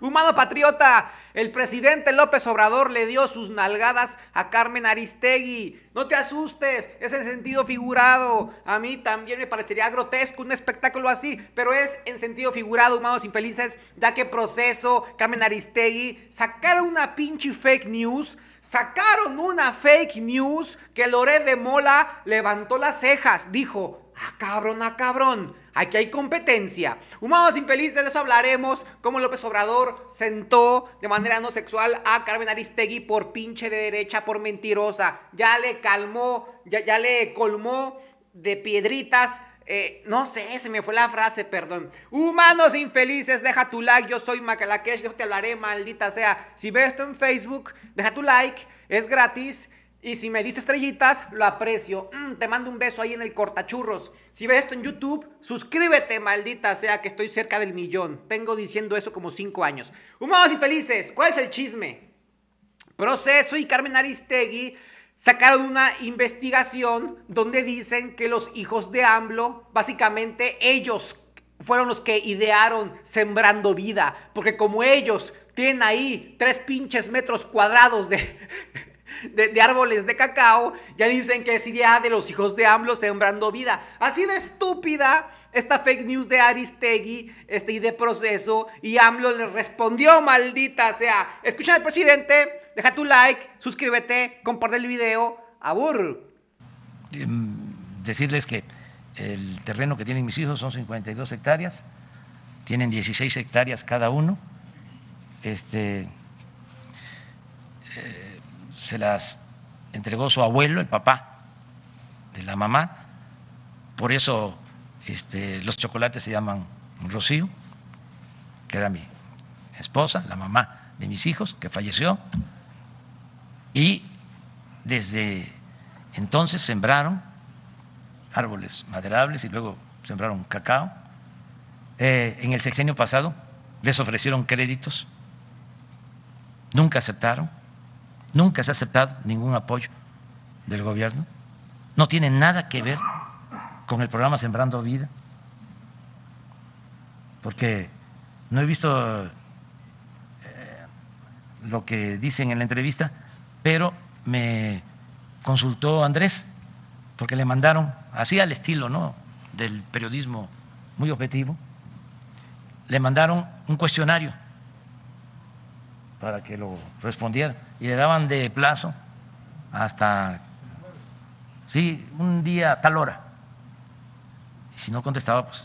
Humano patriota, el presidente López Obrador le dio sus nalgadas a Carmen Aristegui. No te asustes, es en sentido figurado. A mí también me parecería grotesco un espectáculo así, pero es en sentido figurado, humanos infelices, ya que proceso, Carmen Aristegui, sacaron una pinche fake news sacaron una fake news que Loré de Mola levantó las cejas. Dijo, a ah, cabrón, a ah, cabrón. Aquí hay competencia. Humanos infelices, de eso hablaremos. como López Obrador sentó de manera no sexual a Carmen Aristegui por pinche de derecha, por mentirosa. Ya le calmó, ya, ya le colmó de piedritas eh, no sé, se me fue la frase, perdón. Humanos infelices, deja tu like. Yo soy Macalakesh, yo te hablaré, maldita sea. Si ves esto en Facebook, deja tu like, es gratis. Y si me diste estrellitas, lo aprecio. Mm, te mando un beso ahí en el cortachurros. Si ves esto en YouTube, suscríbete, maldita sea, que estoy cerca del millón. Tengo diciendo eso como cinco años. y felices, ¿cuál es el chisme? Proceso y Carmen Aristegui sacaron una investigación donde dicen que los hijos de AMLO, básicamente ellos fueron los que idearon sembrando vida, porque como ellos tienen ahí tres pinches metros cuadrados de, de, árboles de cacao, ya dicen que es idea de los hijos de AMLO sembrando vida. Así de estúpida esta fake news de Aristegui este, y de proceso, y AMLO le respondió, maldita sea. Escucha al presidente, deja tu like, suscríbete, comparte el video. Abur. Em, decirles que el terreno que tienen mis hijos son 52 hectáreas, tienen 16 hectáreas cada uno. Este, eh, se las entregó su abuelo, el papá de la mamá, por eso este, los chocolates se llaman Rocío, que era mi esposa, la mamá de mis hijos, que falleció, y desde entonces sembraron árboles maderables y luego sembraron cacao. Eh, en el sexenio pasado les ofrecieron créditos, nunca aceptaron. Nunca se ha aceptado ningún apoyo del gobierno. No tiene nada que ver con el programa Sembrando Vida. Porque no he visto eh, lo que dicen en la entrevista, pero me consultó Andrés, porque le mandaron, así al estilo ¿no? del periodismo muy objetivo, le mandaron un cuestionario para que lo respondiera y le daban de plazo hasta, sí, un día a tal hora. Y si no contestaba, pues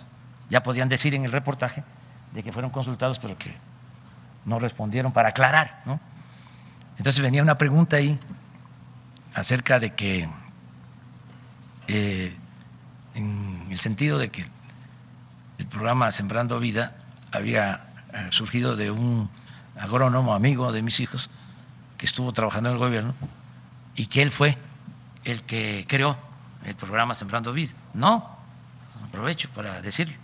ya podían decir en el reportaje de que fueron consultados, pero que no respondieron para aclarar, ¿no? Entonces venía una pregunta ahí acerca de que, eh, en el sentido de que el programa Sembrando Vida había eh, surgido de un agrónomo amigo de mis hijos, que estuvo trabajando en el gobierno, y que él fue el que creó el programa Sembrando Vida. No, aprovecho para decirlo.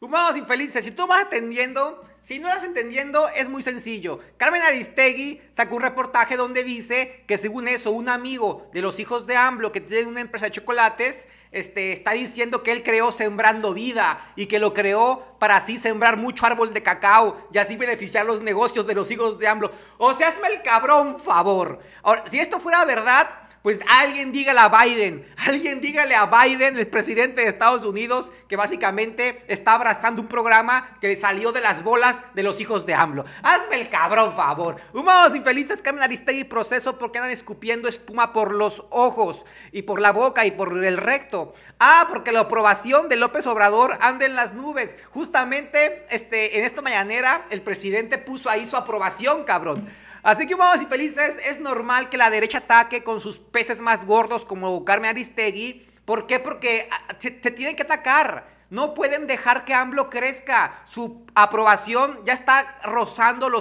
Humanos infelices, si tú vas atendiendo, si no estás entendiendo, es muy sencillo. Carmen Aristegui sacó un reportaje donde dice que según eso, un amigo de los hijos de AMLO que tiene una empresa de chocolates, este, está diciendo que él creó Sembrando Vida y que lo creó para así sembrar mucho árbol de cacao y así beneficiar los negocios de los hijos de AMLO. O sea, hazme el cabrón favor. Ahora, si esto fuera verdad, pues alguien dígale a Biden, alguien dígale a Biden, el presidente de Estados Unidos, que básicamente está abrazando un programa que salió de las bolas de los hijos de AMLO. Hazme el cabrón favor. Humanos infelices que Aristegui y proceso porque andan escupiendo espuma por los ojos y por la boca y por el recto. Ah, porque la aprobación de López Obrador anda en las nubes. Justamente este, en esta mañanera el presidente puso ahí su aprobación, cabrón. Así que vamos y felices, es normal que la derecha ataque con sus peces más gordos como Carmen Aristegui. ¿Por qué? Porque ah, se, tienen que atacar. No pueden dejar que AMLO crezca. Su aprobación ya está rozando el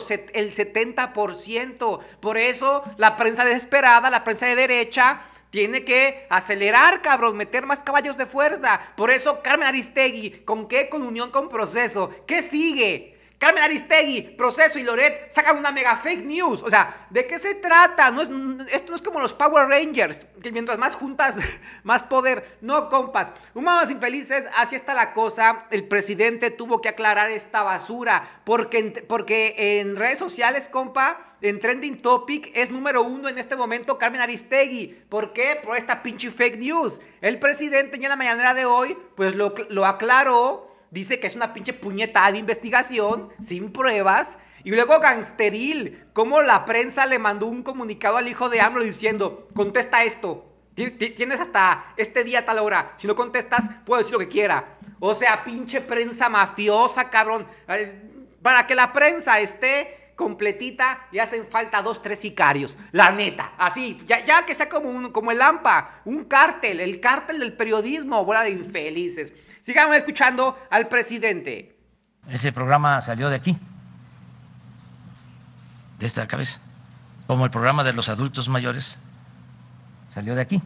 70%. Por eso la prensa desesperada, la prensa de derecha, tiene que acelerar, cabrón, meter más caballos de fuerza. Por eso Carmen Aristegui, ¿con qué? Con unión con proceso. ¿Qué sigue? Carmen Aristegui, Proceso y Loret sacan una mega fake news. O sea, ¿de qué se trata? No es, esto no es como los Power Rangers, que mientras más juntas, más poder. No, compas. Humanos infelices, así está la cosa. El presidente tuvo que aclarar esta basura. Porque, porque en redes sociales, compa, en Trending Topic es número uno en este momento Carmen Aristegui. ¿Por qué? Por esta pinche fake news. El presidente ya en la mañanera de hoy, pues lo, lo aclaró dice que es una pinche puñetada de investigación, sin pruebas. Y luego gangsteril, como la prensa le mandó un comunicado al hijo de AMLO diciendo, contesta esto, Tienes hasta este día tal hora. Si no contestas, puedo decir lo que quiera. O sea, pinche prensa mafiosa, cabrón. Para que la prensa esté completita y hacen falta dos, tres sicarios. La neta, así, ya, ya que sea como, como el AMPA, un cártel, el cártel del periodismo, bola de infelices. Sigamos escuchando al presidente. Ese programa salió de aquí, de esta cabeza, como el programa de los adultos mayores salió de aquí.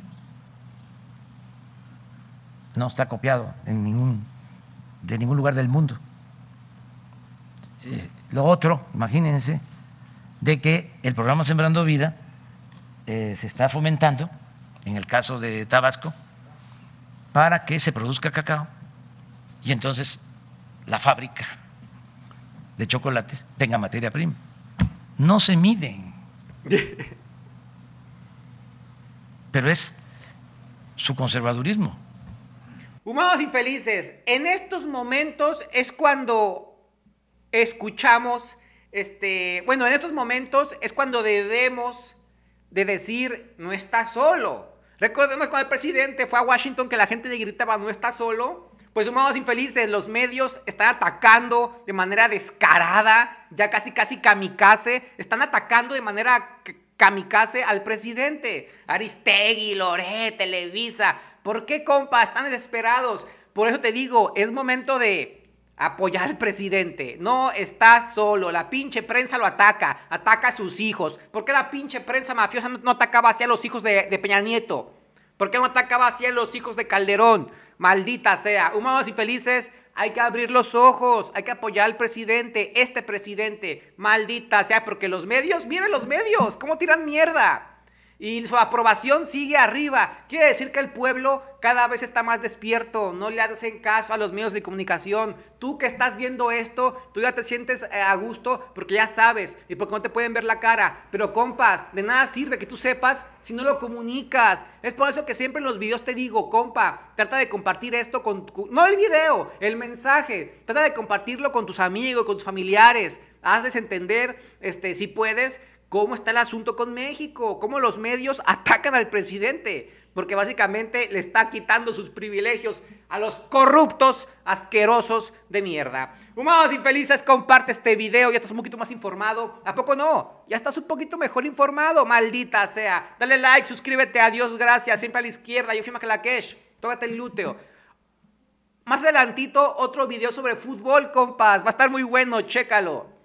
No está copiado en ningún, de ningún lugar del mundo. Eh, lo otro, imagínense, de que el programa Sembrando Vida eh, se está fomentando, en el caso de Tabasco, para que se produzca cacao y entonces la fábrica de chocolates tenga materia prima. No se miden. Pero es su conservadurismo. Humanos infelices, en estos momentos es cuando escuchamos, este, bueno, en estos momentos es cuando debemos de decir, no está solo. Recordemos cuando el presidente fue a Washington que la gente le gritaba, no está solo. Pues somos infelices, los medios están atacando de manera descarada, ya casi casi kamikaze, están atacando de manera kamikaze al presidente. Aristegui, Loré, Televisa. ¿Por qué, compa? Están desesperados. Por eso te digo, es momento de apoyar al presidente. No está solo. La pinche prensa lo ataca. Ataca a sus hijos. ¿Por qué la pinche prensa mafiosa no, atacaba atacaba a los hijos de, Peña Nieto? ¿Por qué no atacaba a los hijos de Calderón? Maldita sea. Humanos y felices, hay que abrir los ojos. Hay que apoyar al presidente. Este presidente. Maldita sea. Porque los medios, miren los medios. ¿Cómo tiran mierda? Y su aprobación sigue arriba. Quiere decir que el pueblo cada vez está más despierto. No le hacen caso a los medios de comunicación. Tú que estás viendo esto, tú ya te sientes eh, a gusto porque ya sabes y porque no te pueden ver la cara. Pero compas, de nada sirve que tú sepas si no lo comunicas. Es por eso que siempre en los videos te digo, compa, trata de compartir esto con... No el video, el mensaje. Trata de compartirlo con tus amigos, con tus familiares. Hazles entender, este, si puedes, cómo está el asunto con México, cómo los medios atacan al presidente, porque básicamente le está quitando sus privilegios a los corruptos, asquerosos de mierda. Humanos infelices, comparte este video, ya estás un poquito más informado. ¿A poco no? Ya estás un poquito mejor informado, maldita sea. Dale like, suscríbete, adiós, gracias, siempre a la izquierda. Yo fui Macalakesh, tócate el lúteo. Más adelantito, otro video sobre fútbol, compas. Va a estar muy bueno, chécalo.